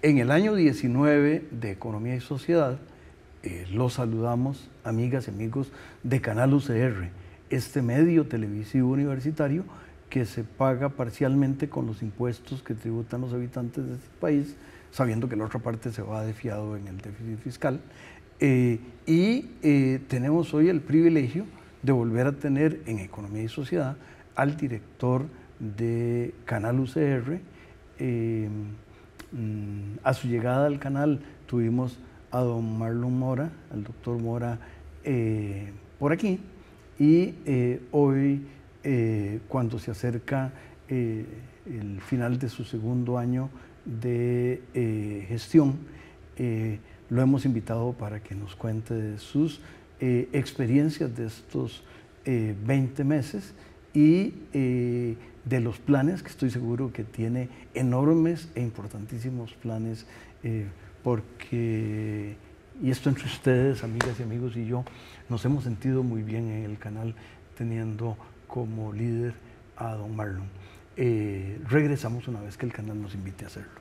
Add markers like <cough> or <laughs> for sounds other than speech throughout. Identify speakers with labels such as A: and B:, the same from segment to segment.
A: En el año 19 de Economía y Sociedad, eh, los saludamos, amigas y amigos de Canal UCR, este medio televisivo universitario que se paga parcialmente con los impuestos que tributan los habitantes de este país, sabiendo que la otra parte se va de en el déficit fiscal. Eh, y eh, tenemos hoy el privilegio de volver a tener en Economía y Sociedad al director de Canal UCR. Mm, a su llegada al canal tuvimos a don Marlon Mora, al doctor Mora, eh, por aquí. Y eh, hoy, eh, cuando se acerca el final de su segundo año de gestión, lo hemos invitado para que nos cuente de sus experiencias de estos 20 meses y de los planes, que estoy seguro que tiene enormes e importantísimos planes porque, y esto entre ustedes, amigas y amigos y yo, nos hemos sentido muy bien en el canal teniendo como líder a don Marlon. Eh, regresamos una vez que el canal nos invite a hacerlo.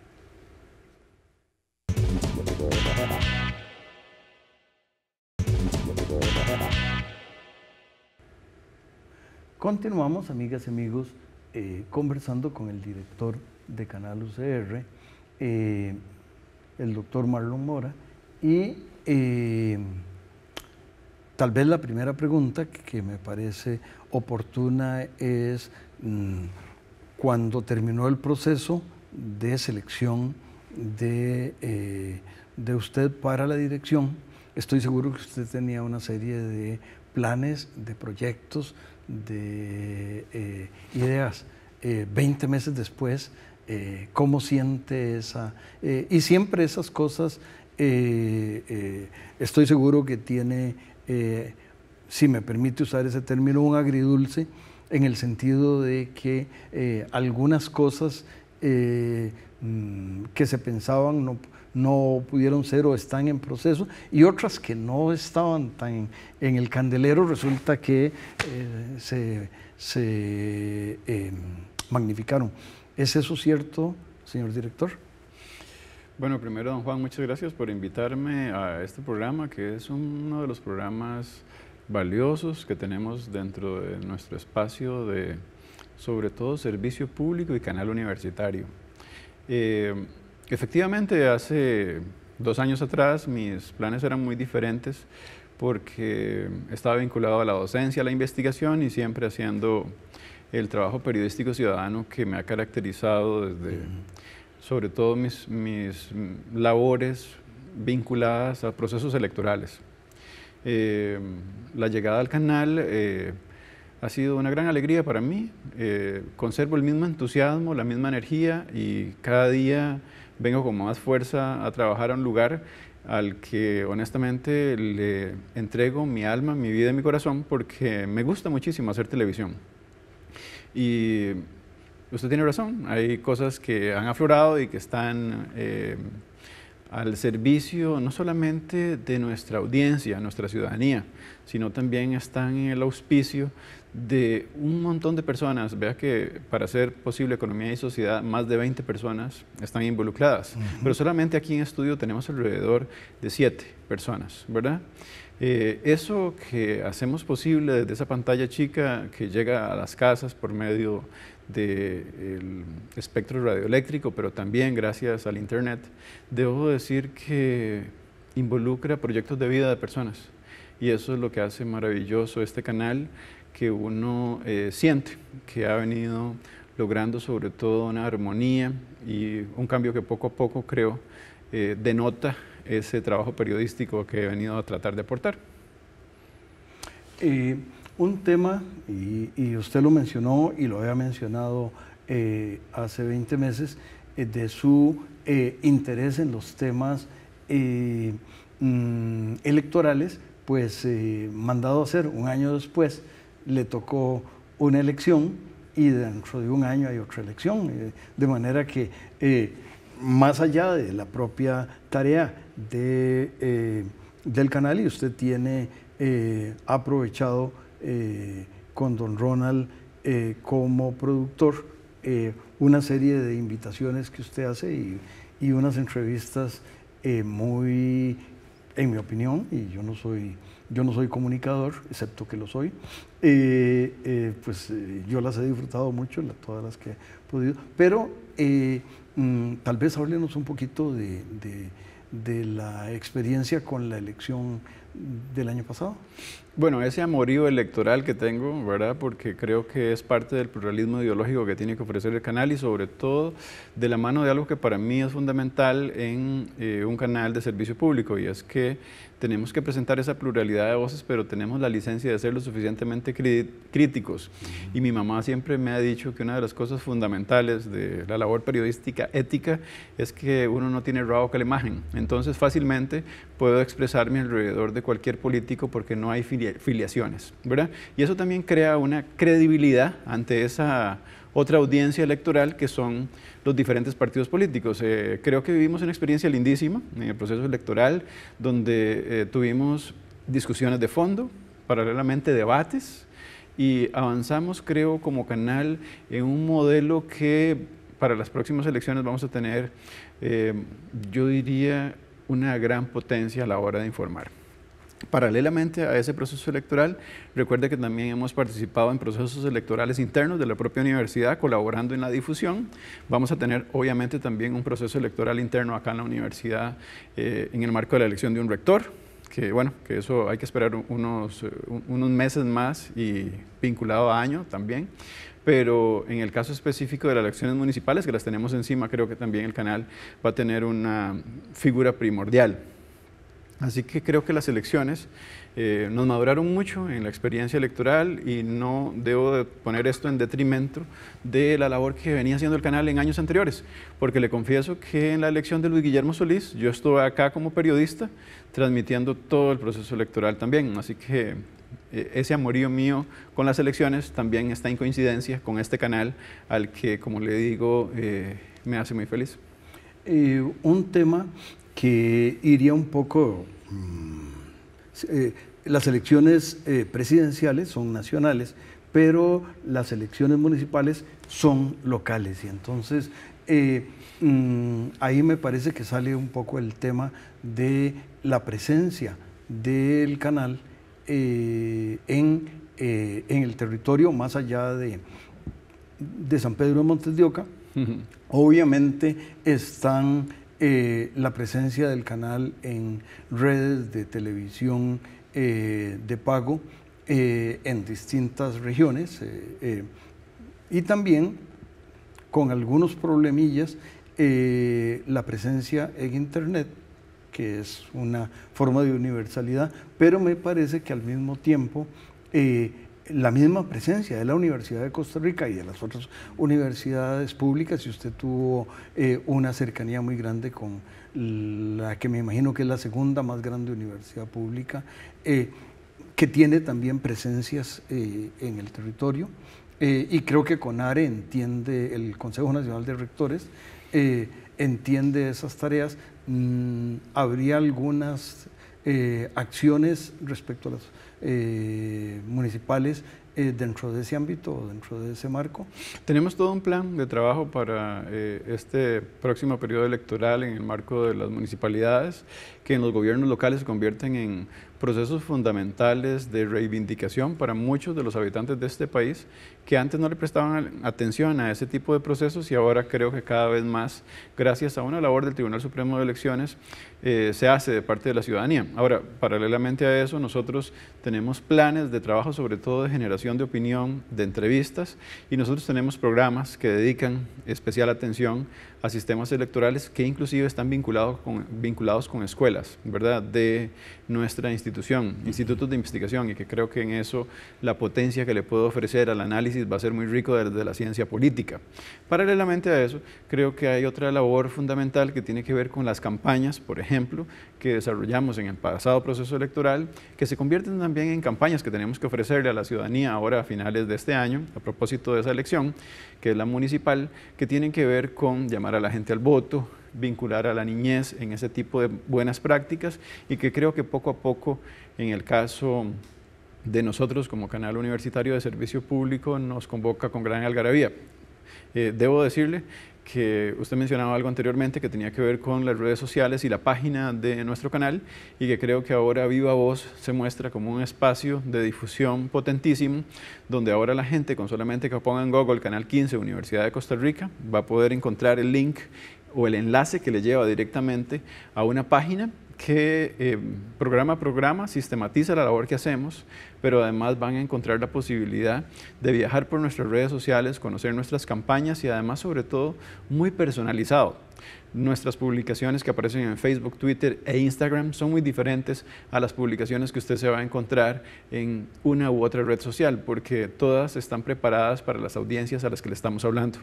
A: Continuamos, amigas y amigos, eh, conversando con el director de Canal UCR. Eh, el doctor Marlon Mora. Y eh, tal vez la primera pregunta que me parece oportuna es, mm, cuando terminó el proceso de selección eh, de, usted para la dirección, estoy seguro que usted tenía una serie de planes, de proyectos, de eh, ideas. 20 meses después eh, cómo siente esa... Eh, y siempre esas cosas, eh, estoy seguro que tiene, si me permite usar ese término, un agridulce, en el sentido de que algunas cosas mm, que se pensaban no, pudieron ser o están en proceso, y otras que no estaban tan en, el candelero, resulta que se, magnificaron. ¿Es eso cierto, señor director?
B: Bueno, primero, don Juan, muchas gracias por invitarme a este programa, que es uno de los programas valiosos que tenemos dentro de nuestro espacio de, sobre todo, servicio público y canal universitario. Eh, efectivamente, hace dos años atrás mis planes eran muy diferentes porque estaba vinculado a la docencia, a la investigación y siempre haciendo el trabajo periodístico ciudadano que me ha caracterizado desde, sobre todo, mis, mis, labores vinculadas a procesos electorales. Eh, la llegada al canal eh, ha sido una gran alegría para mí. Eh, conservo el mismo entusiasmo, la misma energía y cada día vengo con más fuerza a trabajar a un lugar al que honestamente le entrego mi alma, mi vida y mi corazón porque me gusta muchísimo hacer televisión. Y usted tiene razón, hay cosas que han aflorado y que están eh, al servicio no solamente de nuestra audiencia, nuestra ciudadanía, sino también están en el auspicio de un montón de personas. Vea que para hacer posible economía y sociedad, más de 20 personas están involucradas. Pero solamente aquí en estudio tenemos alrededor de 7 personas, ¿verdad? Eh, eso que hacemos posible desde esa pantalla chica que llega a las casas por medio del espectro radioeléctrico, pero también gracias al Internet, debo decir que involucra proyectos de vida de personas. Y eso es lo que hace maravilloso este canal que uno eh, siente que ha venido logrando sobre todo una armonía y un cambio que poco a poco creo eh, denota ese trabajo periodístico que he venido a tratar de aportar.
A: Eh, un tema, y, usted lo mencionó y lo había mencionado eh, hace 20 meses, eh, de su interés en los temas mm, electorales, pues mandado a hacer un año después, le tocó una elección y dentro de un año hay otra elección. de manera que, más allá de la propia tarea eh, del canal y usted tiene, eh, aprovechado eh, con don Ronald como productor una serie de invitaciones que usted hace y, unas entrevistas muy, en mi opinión, y yo no soy yo no soy comunicador, excepto que lo soy, pues yo las he disfrutado mucho, todas las que he podido, pero mm, tal vez háblenos un poquito de, de la experiencia con la elección del año pasado.
B: Bueno, ese amorío electoral que tengo, ¿verdad? Porque creo que es parte del pluralismo ideológico que tiene que ofrecer el canal y sobre todo de la mano de algo que para mí es fundamental en eh, un canal de servicio público y es que tenemos que presentar esa pluralidad de voces, pero tenemos la licencia de ser lo suficientemente críticos. Y mi mamá siempre me ha dicho que una de las cosas fundamentales de la labor periodística ética es que uno no tiene rabo que la imagen. Entonces fácilmente puedo expresarme alrededor de cualquier político porque no hay filiación filiaciones, ¿verdad? Y eso también crea una credibilidad ante esa otra audiencia electoral que son los diferentes partidos políticos. Eh, creo que vivimos una experiencia lindísima en el proceso electoral, donde eh, tuvimos discusiones de fondo, paralelamente debates, y avanzamos, creo, como canal en un modelo que para las próximas elecciones vamos a tener, eh, yo diría, una gran potencia a la hora de informar. Paralelamente a ese proceso electoral, recuerde que también hemos participado en procesos electorales internos de la propia universidad, colaborando en la difusión. Vamos a tener, obviamente, también un proceso electoral interno acá en la universidad eh, en el marco de la elección de un rector, que bueno, que eso hay que esperar eh, unos meses más y vinculado a año también pero en el caso específico de las elecciones municipales, que las tenemos encima, creo que también el canal va a tener una figura primordial Así que creo que las elecciones eh, nos maduraron mucho en la experiencia electoral y no debo poner esto en detrimento de la labor que venía haciendo el canal en años anteriores, porque le confieso que en la elección de Luis Guillermo Solís yo estuve acá como periodista transmitiendo todo el proceso electoral también, así que eh, ese amorío mío con las elecciones también está en coincidencia con este canal al que, como le digo, eh, me hace muy feliz.
A: un tema que iría un poco... Mm, eh, las elecciones eh, presidenciales son nacionales, pero las elecciones municipales son locales. Y entonces eh, mm, ahí me parece que sale un poco el tema de la presencia del canal en, el territorio más allá de, de San Pedro de Montes de Oca. Obviamente están eh, la presencia del canal en redes de televisión eh, de pago eh, en distintas regiones y también con algunos problemillas la presencia en Internet, que es una forma de universalidad, pero me parece que al mismo tiempo la misma presencia de la Universidad de Costa Rica y de las otras universidades públicas y usted tuvo eh, una cercanía muy grande con la que me imagino que es la segunda más grande universidad pública, eh, que tiene también presencias eh, en el territorio. y creo que CONARE entiende, el Consejo Nacional de Rectores, entiende esas tareas. Mm, ¿Habría algunas acciones respecto a las eh, municipales eh, dentro de ese ámbito, dentro de ese marco. Tenemos
B: todo un plan de trabajo para eh, este próximo periodo electoral en el marco de las municipalidades, que en los gobiernos locales se convierten en procesos fundamentales de reivindicación para muchos de los habitantes de este país que antes no le prestaban atención a ese tipo de procesos y ahora creo que cada vez más, gracias a una labor del Tribunal Supremo de Elecciones, eh, se hace de parte de la ciudadanía. Ahora, paralelamente a eso, nosotros tenemos planes de trabajo, sobre todo de generación de opinión, de entrevistas, y nosotros tenemos programas que dedican especial atención a sistemas electorales que inclusive están vinculados con, vinculados con escuelas, ¿verdad? De nuestra institución institución, institutos de investigación, y que creo que en eso la potencia que le puedo ofrecer al análisis va a ser muy rico desde la ciencia política. Paralelamente a eso, creo que hay otra labor fundamental que tiene que ver con las campañas, por ejemplo, que desarrollamos en el pasado proceso electoral, que se convierten también en campañas que tenemos que ofrecerle a la ciudadanía ahora a finales de este año, a propósito de esa elección, que es la municipal, que tienen que ver con llamar a la gente al voto, vincular a la niñez en ese tipo de buenas prácticas y que creo que poco a poco en el caso de nosotros como canal universitario de servicio público nos convoca con gran algarabía. Eh, debo decirle que usted mencionaba algo anteriormente que tenía que ver con las redes sociales y la página de nuestro canal y que creo que ahora Viva Voz se muestra como un espacio de difusión potentísimo donde ahora la gente con solamente que pongan en Google Canal 15 Universidad de Costa Rica va a poder encontrar el link o el enlace que le lleva directamente a una página que eh, programa a programa sistematiza la labor que hacemos, pero además van a encontrar la posibilidad de viajar por nuestras redes sociales, conocer nuestras campañas y además sobre todo muy personalizado. Nuestras publicaciones que aparecen en Facebook, Twitter e Instagram son muy diferentes a las publicaciones que usted se va a encontrar en una u otra red social, porque todas están preparadas para las audiencias a las que le estamos hablando.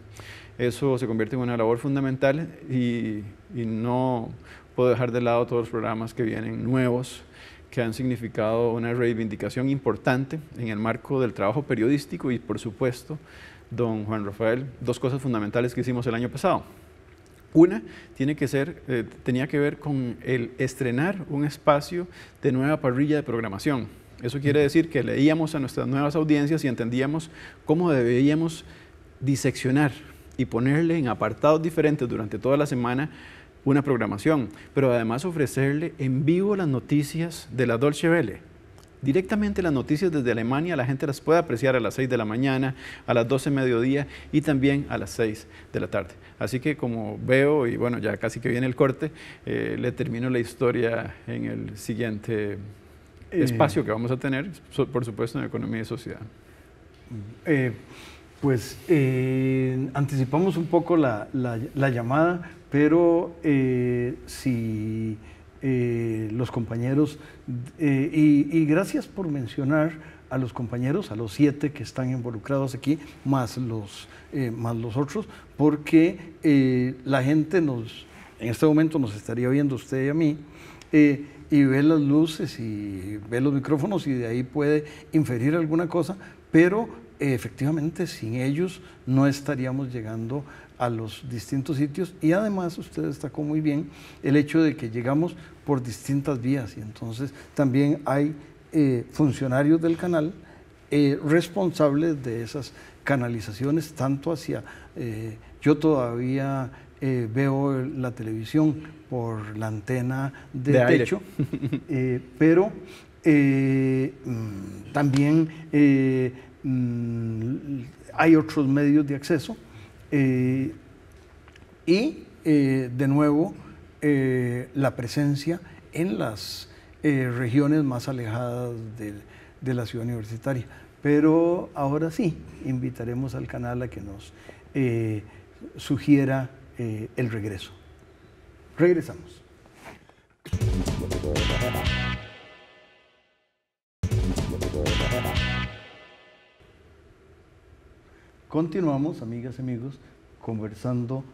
B: Eso se convierte en una labor fundamental y, no puedo dejar de lado todos los programas que vienen nuevos que han significado una reivindicación importante en el marco del trabajo periodístico y, por supuesto, don Juan Rafael, dos cosas fundamentales que hicimos el año pasado. Una eh, tenía que ver con el estrenar un espacio de nueva parrilla de programación. Eso quiere decir que leíamos a nuestras nuevas audiencias y entendíamos cómo debíamos diseccionar y ponerle en apartados diferentes durante toda la semana una programación, pero además ofrecerle en vivo las noticias de la Dolce Vele directamente las noticias desde Alemania, la gente las puede apreciar a las 6 de la mañana, a las 12 de mediodía y también a las 6 de la tarde. Así que como veo, y bueno, ya casi que viene el corte, eh, le termino la historia en el siguiente eh. espacio que vamos a tener, por supuesto, en Economía y Sociedad.
A: Eh, pues anticipamos un poco la, llamada, pero si... Eh, los compañeros eh, y, gracias por mencionar a los compañeros, a los siete que están involucrados aquí, más los, eh, más los otros, porque la gente nos, en este momento nos estaría viendo usted y a mí, y ve las luces y ve los micrófonos y de ahí puede inferir alguna cosa, pero efectivamente sin ellos no estaríamos llegando a los distintos sitios y además usted destacó muy bien el hecho de que llegamos por distintas vías y entonces también hay eh, funcionarios del canal eh, responsables de esas canalizaciones tanto hacia eh, yo todavía veo la televisión por la antena de, de techo pero mm, también Mm, hay otros medios de acceso. Eh, y eh, de nuevo, eh, la presencia en las regiones más alejadas de, la ciudad universitaria. Pero ahora sí, invitaremos al canal a que nos sugiera el regreso. Regresamos. Continuamos, amigas y amigos, conversando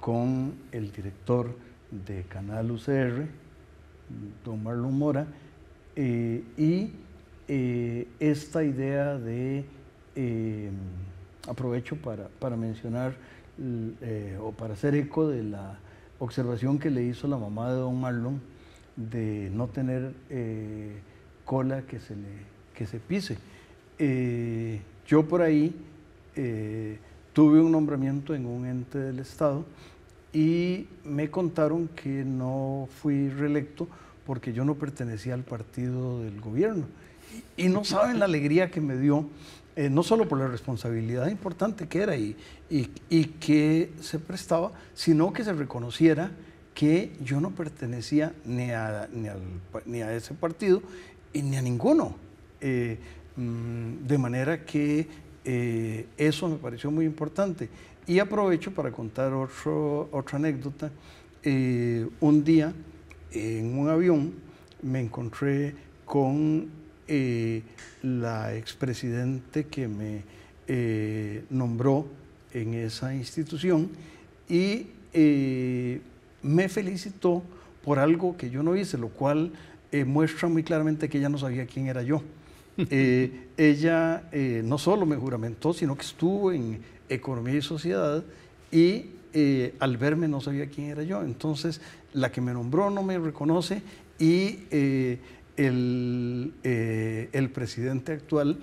A: con el director de Canal UCR, don Marlon Mora, eh, y eh, esta idea de, eh, aprovecho para, para mencionar o para hacer eco de la observación que le hizo la mamá de don Marlon de no tener cola que se, le, que se pise. yo por ahí eh, tuve un nombramiento en un ente del Estado y me contaron que no fui reelecto porque yo no pertenecía al partido del gobierno. Y, no saben la alegría que me dio, eh, no solo por la responsabilidad importante que era y, y, que se prestaba, sino que se reconociera que yo no pertenecía ni a, ni, a ese partido ni a ninguno. Eh, mm, de manera que eh, eso me pareció muy importante. Y aprovecho para contar otro, otra anécdota. Eh, un día en un avión me encontré con eh, la expresidente que me eh, nombró en esa institución y me felicitó por algo que yo no hice, lo cual muestra muy claramente que ella no sabía quién era yo. <laughs> Eh, ella eh, no solo me juramentó, sino que estuvo en Economía y Sociedad y eh, al verme no sabía quién era yo. Entonces, la que me nombró no me reconoce y el, el, presidente actual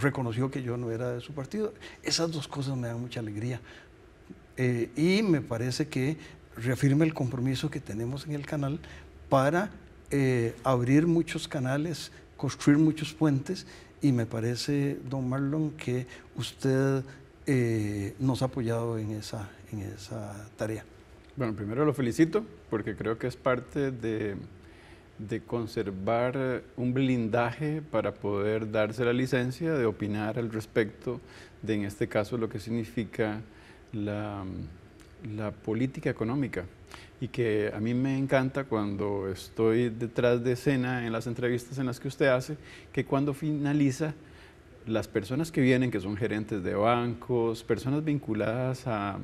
A: reconoció que yo no era de su partido. Esas dos cosas me dan mucha alegría. y me parece que reafirma el compromiso que tenemos en el canal para eh, abrir muchos canales, construir muchos puentes y me parece, don Marlon, que usted eh, nos ha apoyado en esa, tarea. Bueno, primero
B: lo felicito porque creo que es parte de, conservar un blindaje para poder darse la licencia de opinar al respecto de, en este caso, lo que significa la política económica y que a mí me encanta cuando estoy detrás de escena en las entrevistas en las que usted hace, que cuando finaliza, las personas que vienen, que son gerentes de bancos, personas vinculadas a,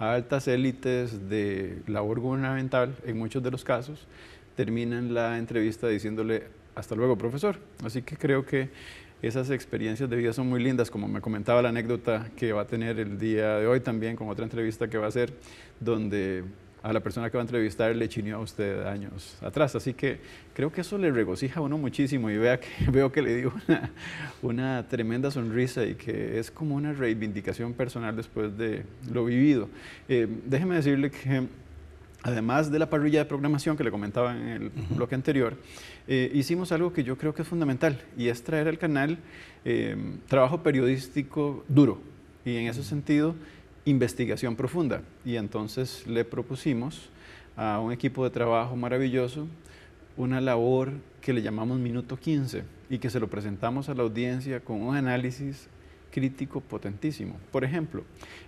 B: altas élites de labor gubernamental, en muchos de los casos, terminan la entrevista diciéndole, hasta luego, profesor. Así que creo que esas experiencias de vida son muy lindas, como me comentaba la anécdota que va a tener el día de hoy también con otra entrevista que va a hacer, donde a la persona que va a entrevistar le chineó a usted años atrás. Así que creo que eso le regocija a uno muchísimo y vea que, <laughs> veo que le dio una, tremenda sonrisa y que es como una reivindicación personal después de lo vivido. Eh, déjeme decirle que además de la parrilla de programación que le comentaba en el bloque anterior, eh, hicimos algo que yo creo que es fundamental y es traer al canal eh, trabajo periodístico duro. Y en ese sentido investigación profunda. Y entonces le propusimos a un equipo de trabajo maravilloso una labor que le llamamos Minuto 15 y que se lo presentamos a la audiencia con un análisis crítico potentísimo. Por ejemplo,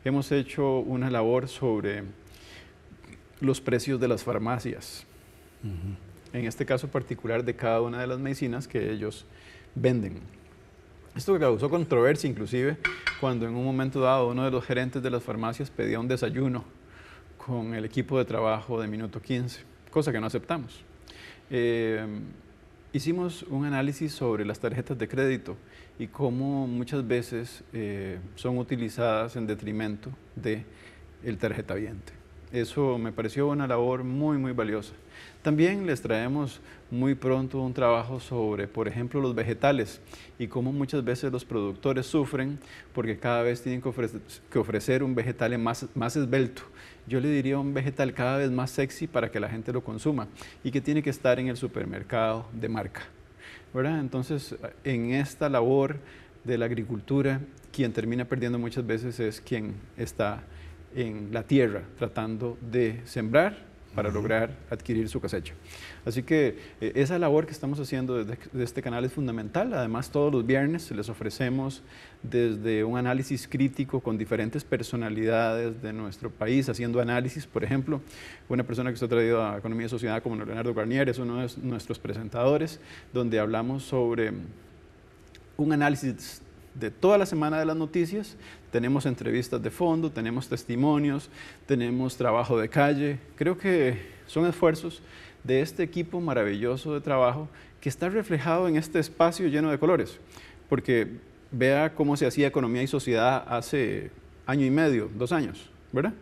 B: hemos hecho una labor sobre los precios de las farmacias, en este caso particular de cada una de las medicinas que ellos venden. Esto causó controversia inclusive cuando en un momento dado uno de los gerentes de las farmacias pedía un desayuno con el equipo de trabajo de Minuto 15, cosa que no aceptamos. Eh, hicimos un análisis sobre las tarjetas de crédito y cómo muchas veces eh, son utilizadas en detrimento del tarjeta viente. Eso me pareció una labor muy, muy valiosa. También les traemos muy pronto un trabajo sobre, por ejemplo, los vegetales y cómo muchas veces los productores sufren porque cada vez tienen que ofrecer, un vegetal más, más esbelto. Yo le diría un vegetal cada vez más sexy para que la gente lo consuma y que tiene que estar en el supermercado de marca. ¿verdad? Entonces, en esta labor de la agricultura, quien termina perdiendo muchas veces es quien está en la tierra tratando de sembrar para lograr adquirir su cosecha. Así que eh, esa labor que estamos haciendo desde, este canal es fundamental. Además, todos los viernes les ofrecemos desde un análisis crítico con diferentes personalidades de nuestro país, haciendo análisis, por ejemplo, una persona que se ha traído a Economía y Sociedad como Leonardo Garnier es uno de nuestros presentadores, donde hablamos sobre un análisis de toda la semana de las noticias. Tenemos entrevistas de fondo, tenemos testimonios, tenemos trabajo de calle. Creo que son esfuerzos de este equipo maravilloso de trabajo que está reflejado en este espacio lleno de colores. Porque vea cómo se hacía economía y sociedad hace año y medio, dos años, ¿verdad?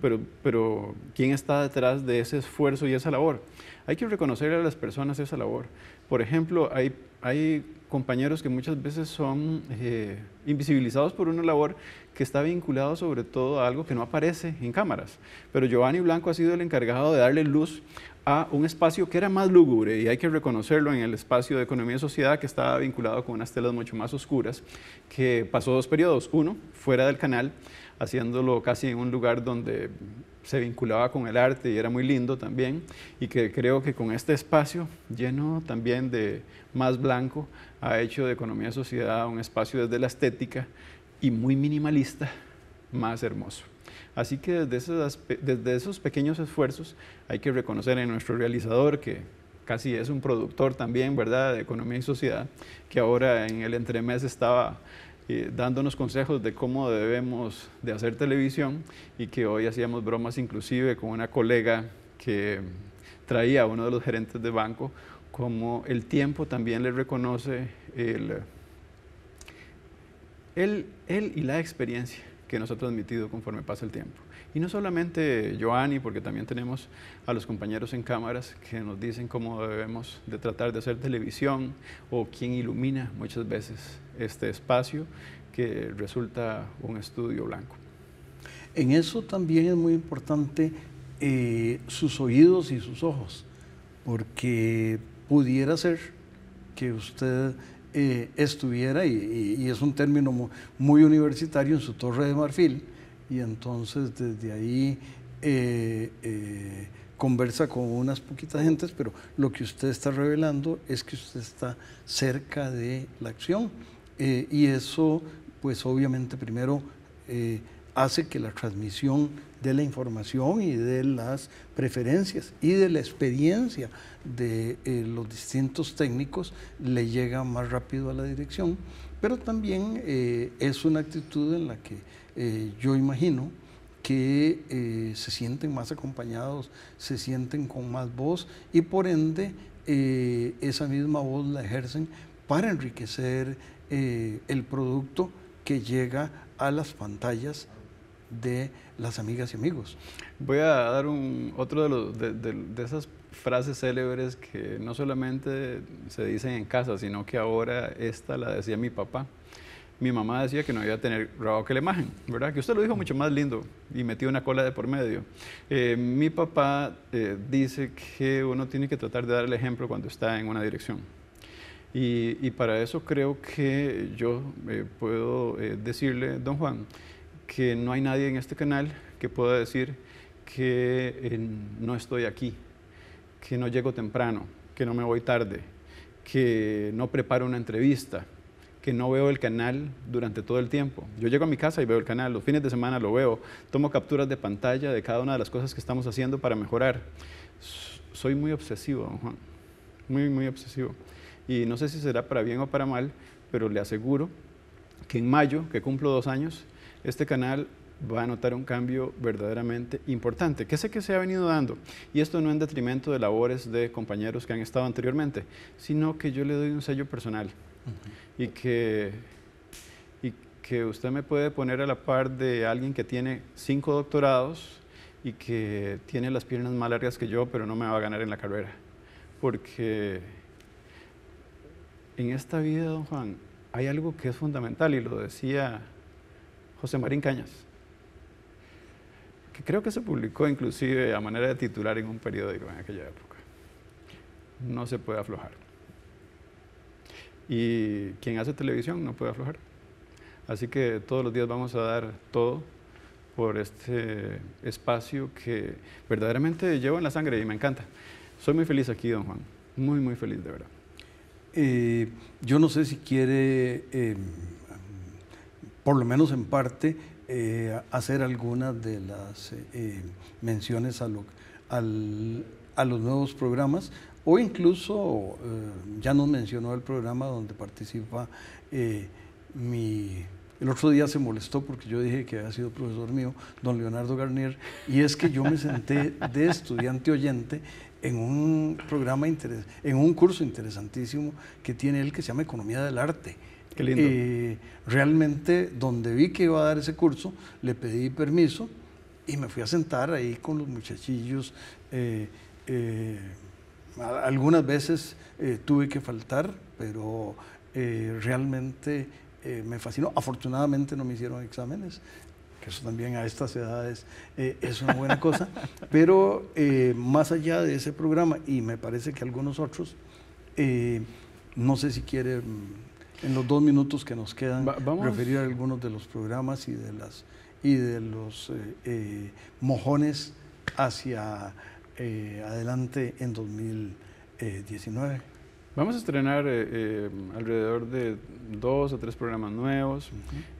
B: pero, pero ¿quién está detrás de ese esfuerzo y esa labor? Hay que reconocer a las personas esa labor. Por ejemplo, hay, hay compañeros que muchas veces son eh, invisibilizados por una labor que está vinculado sobre todo a algo que no aparece en cámaras. Pero Giovanni Blanco ha sido el encargado de darle luz a un espacio que era más lúgubre, y hay que reconocerlo en el espacio de economía y sociedad que estaba vinculado con unas telas mucho más oscuras, que pasó dos periodos. Uno, fuera del canal, haciéndolo casi en un lugar donde se vinculaba con el arte y era muy lindo también, y que creo que con este espacio lleno también de más blanco, ha hecho de economía y sociedad un espacio desde la estética y muy minimalista, más hermoso. Así que desde esos, desde esos pequeños esfuerzos hay que reconocer en nuestro realizador que casi es un productor también, ¿verdad?, de economía y sociedad, que ahora en el entremés estaba eh, dándonos consejos de cómo debemos de hacer televisión y que hoy hacíamos bromas inclusive con una colega que traía a uno de los gerentes de banco, como el tiempo también le reconoce el, él y la experiencia que nos ha transmitido conforme pasa el tiempo. Y no solamente Joanny, porque también tenemos a los compañeros en cámaras que nos dicen cómo debemos de tratar de hacer televisión o quién ilumina muchas veces este espacio que resulta
A: un estudio blanco. En eso también es muy importante eh, sus oídos y sus ojos, porque pudiera ser que usted eh, estuviera, y, es un término muy, universitario, en su torre de marfil, y entonces desde ahí eh, eh, conversa con unas poquitas gentes, pero lo que usted está revelando es que usted está cerca de la acción, y eso pues obviamente primero hace que la transmisión de la información y de las preferencias y de la experiencia de eh, los distintos técnicos le llega más rápido a la dirección, pero también eh, es una actitud en la que eh, yo imagino que se sienten más acompañados, se sienten con más voz y por ende esa misma voz la ejercen para enriquecer el producto que llega a las pantallas de las amigas y amigos. Voy a dar un,
B: otro de, los, de, esas frases célebres que no solamente se dicen en casa, sino que ahora esta la decía mi papá. Mi mamá decía que no iba a tener grabado que la imagen, ¿verdad? Que usted lo dijo mucho más lindo y metió una cola de por medio. Eh, mi papá eh, dice que uno tiene que tratar de dar el ejemplo cuando está en una dirección. Y, para eso creo que yo eh, puedo decirle, don Juan, que no hay nadie en este canal que pueda decir que eh, no estoy aquí, que no llego temprano, que no me voy tarde, que no preparo una entrevista, que no veo el canal durante todo el tiempo. Yo llego a mi casa y veo el canal, los fines de semana lo veo, tomo capturas de pantalla de cada una de las cosas que estamos haciendo para mejorar. Soy muy obsesivo, don Juan, muy, muy obsesivo. Y no sé si será para bien o para mal, pero le aseguro que en mayo, que cumplo dos años, este canal va a notar un cambio verdaderamente importante, que sé que se ha venido dando. Y esto no en detrimento de labores de compañeros que han estado anteriormente, sino que yo le doy un sello personal y, que, y que usted me puede poner a la par de alguien que tiene cinco doctorados y que tiene las piernas más largas que yo, pero no me va a ganar en la carrera. Porque en esta vida, don Juan, hay algo que es fundamental y lo decía José Marín Cañas, que creo que se publicó inclusive a manera de titular en un periódico en aquella época. No se puede aflojar. Y quien hace televisión no puede aflojar. Así que todos los días vamos a dar todo por este espacio que verdaderamente llevo en la sangre y me encanta. Soy muy feliz aquí, don
A: Juan. Muy, muy feliz, de verdad. Eh, yo no sé si quiere eh, por lo menos en parte, eh, hacer algunas de las eh, menciones a, los nuevos programas o incluso, eh, ya nos mencionó el programa donde participa mi... El otro día se molestó porque yo dije que había sido profesor mío, don Leonardo Garnier, y es que yo me senté de estudiante oyente en un programa, en un curso interesantísimo que tiene él que se llama Economía del Arte Qué lindo. Y realmente donde vi que iba a dar ese curso, le pedí permiso y me fui a sentar ahí con los muchachillos. Eh, eh, algunas veces eh, tuve que faltar, pero realmente me fascinó. Afortunadamente no me hicieron exámenes, que eso también a estas edades es una buena cosa. <laughs> Pero más allá de ese programa, y me parece que algunos otros, no sé si quieren mm, en los dos minutos que nos quedan, vamos a referir a algunos de los programas y de, las, y de los eh, eh, mojones hacia eh, adelante en 2019. Vamos a estrenar
B: alrededor de dos o tres programas nuevos.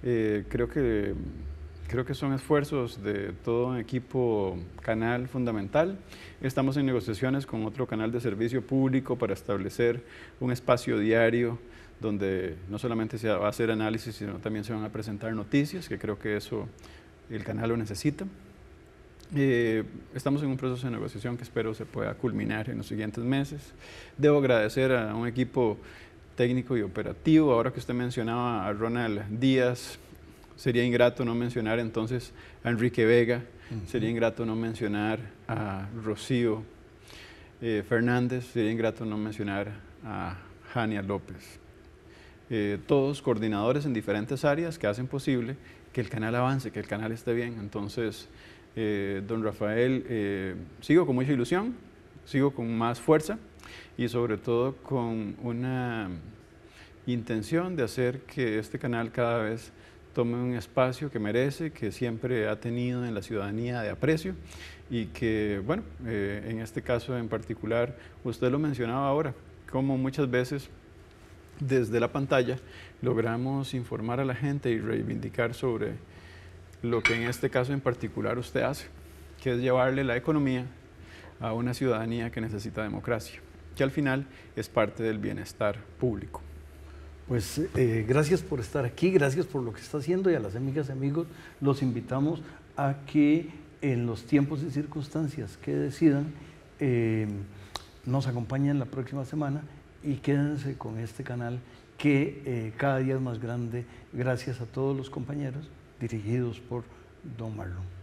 B: creo que Creo que son esfuerzos de todo un equipo canal fundamental. Estamos en negociaciones con otro canal de servicio público para establecer un espacio diario donde no solamente se va a hacer análisis, sino también se van a presentar noticias, que creo que eso el canal lo necesita. Eh, estamos en un proceso de negociación que espero se pueda culminar en los siguientes meses. Debo agradecer a un equipo técnico y operativo. Ahora que usted mencionaba a Ronald Díaz, sería ingrato no mencionar entonces a Enrique Vega, sería ingrato no mencionar a Rocío eh, Fernández, sería ingrato no mencionar a Jania López. Eh, todos coordinadores en diferentes áreas que hacen posible que el canal avance, que el canal esté bien. Entonces, eh, don Rafael, eh, sigo con mucha ilusión, sigo con más fuerza y sobre todo con una intención de hacer que este canal cada vez tome un espacio que merece, que siempre ha tenido en la ciudadanía de aprecio y que, bueno, en este caso en particular, usted lo mencionaba ahora, como muchas veces desde la pantalla logramos informar a la gente y reivindicar sobre lo que en este caso en particular usted hace, que es llevarle la economía a una ciudadanía que necesita democracia, que al final es parte del bienestar
A: público. Pues eh, gracias por estar aquí, gracias por lo que está haciendo y a las amigas y amigos los invitamos a que en los tiempos y circunstancias que decidan eh, nos acompañen la próxima semana y quédense con este canal que eh, cada día es más grande gracias a todos los compañeros dirigidos por Don Marlon.